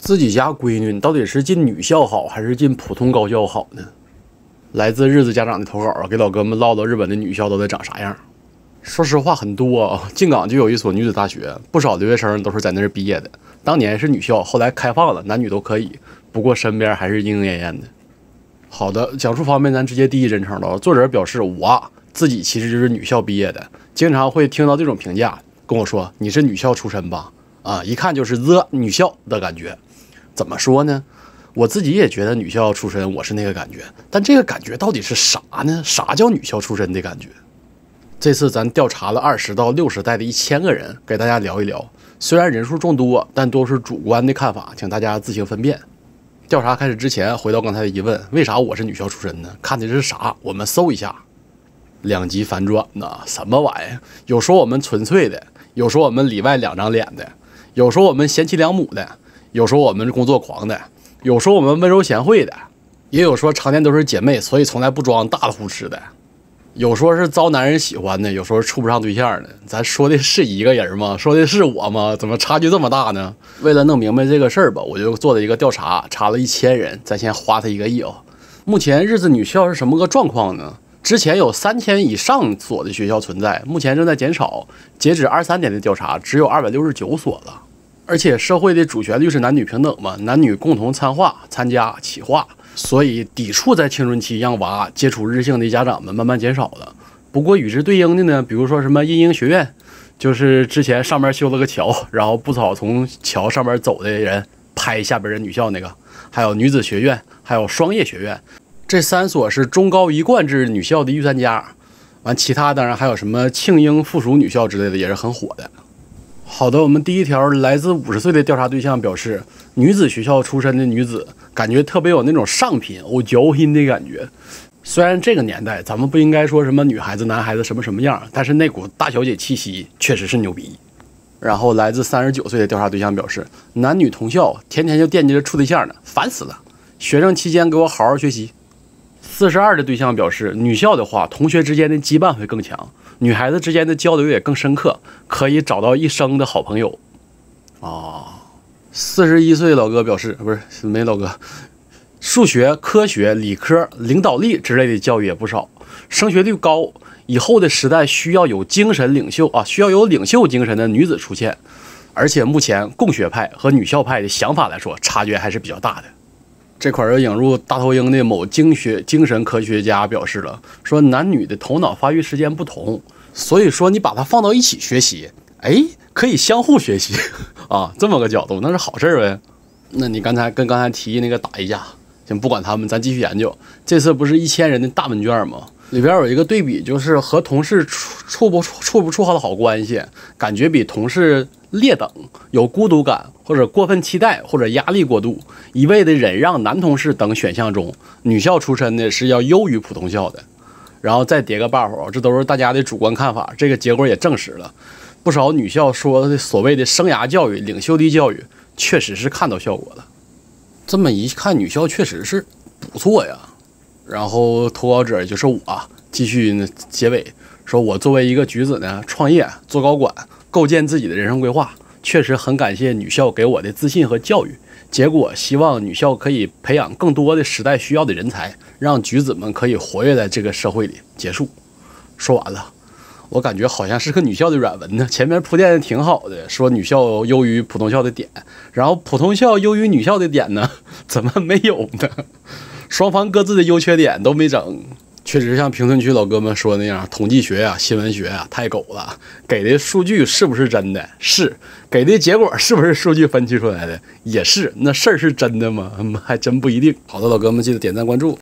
自己家闺女到底是进女校好还是进普通高校好呢？来自日子家长的投稿啊，给老哥们唠唠日本的女校都得长啥样。说实话，很多啊，进港就有一所女子大学，不少留学生都是在那儿毕业的。当年是女校，后来开放了，男女都可以。不过身边还是莺莺燕燕的。好的，讲述方面咱直接第一人称了。作者表示，我自己其实就是女校毕业的，经常会听到这种评价，跟我说你是女校出身吧？啊，一看就是 the 女校的感觉。怎么说呢？我自己也觉得女校出身，我是那个感觉。但这个感觉到底是啥呢？啥叫女校出身的感觉？这次咱调查了二十到六十代的一千个人，给大家聊一聊。虽然人数众多，但都是主观的看法，请大家自行分辨。调查开始之前，回到刚才的疑问：为啥我是女校出身呢？看的是啥？我们搜一下。两极反转呢？什么玩意？有说我们纯粹的，有说我们里外两张脸的，有说我们贤妻良母的。有时候我们工作狂的，有时候我们温柔贤惠的，也有说常年都是姐妹，所以从来不装大呼哧的。有说是遭男人喜欢的，有时候处不上对象的。咱说的是一个人吗？说的是我吗？怎么差距这么大呢？为了弄明白这个事儿吧，我就做了一个调查，查了一千人。咱先花他一个亿哦。目前日子女校是什么个状况呢？之前有三千以上所的学校存在，目前正在减少。截止二三年的调查，只有二百六十九所了。而且社会的主旋律是男女平等嘛，男女共同参话、参加企划，所以抵触在青春期让娃接触日性的家长们慢慢减少了。不过与之对应的呢，比如说什么音英学院，就是之前上面修了个桥，然后不少从桥上面走的人拍下边的女校那个，还有女子学院，还有双叶学院，这三所是中高一贯制女校的预三家。完，其他当然还有什么庆英附属女校之类的，也是很火的。好的，我们第一条来自五十岁的调查对象表示，女子学校出身的女子感觉特别有那种上品、欧娇心的感觉。虽然这个年代咱们不应该说什么女孩子、男孩子什么什么样，但是那股大小姐气息确实是牛逼。然后来自三十九岁的调查对象表示，男女同校，天天就惦记着处对象呢，烦死了。学生期间给我好好学习。四十二的对象表示，女校的话，同学之间的羁绊会更强。女孩子之间的交流也更深刻，可以找到一生的好朋友。哦，四十一岁老哥表示，不是没老哥，数学、科学、理科、领导力之类的教育也不少，升学率高。以后的时代需要有精神领袖啊，需要有领袖精神的女子出现。而且目前共学派和女校派的想法来说，差距还是比较大的。这块儿又引入大头鹰的某经学精神科学家表示了，说男女的头脑发育时间不同，所以说你把它放到一起学习，哎，可以相互学习 啊，这么个角度那是好事呗。那你刚才跟刚才提议那个打一架，先不管他们，咱继续研究。这次不是一千人的大问卷吗？里边有一个对比，就是和同事处处不处处不处好的好关系，感觉比同事劣等，有孤独感或者过分期待或者压力过度，一味的忍让男同事等选项中，女校出身的是要优于普通校的，然后再叠个 buff，这都是大家的主观看法，这个结果也证实了，不少女校说的所谓的生涯教育、领袖力教育，确实是看到效果了，这么一看女校确实是不错呀。然后投稿者就是我，继续结尾说：“我作为一个橘子呢，创业做高管，构建自己的人生规划，确实很感谢女校给我的自信和教育。结果希望女校可以培养更多的时代需要的人才，让橘子们可以活跃在这个社会里。”结束，说完了，我感觉好像是个女校的软文呢。前面铺垫的挺好的，说女校优于普通校的点，然后普通校优于女校的点呢，怎么没有呢？双方各自的优缺点都没整，确实像评论区老哥们说那样，统计学呀、新闻学呀太狗了。给的数据是不是真的？是。给的结果是不是数据分析出来的？也是。那事儿是真的吗？还真不一定。好的，老哥们记得点赞关注。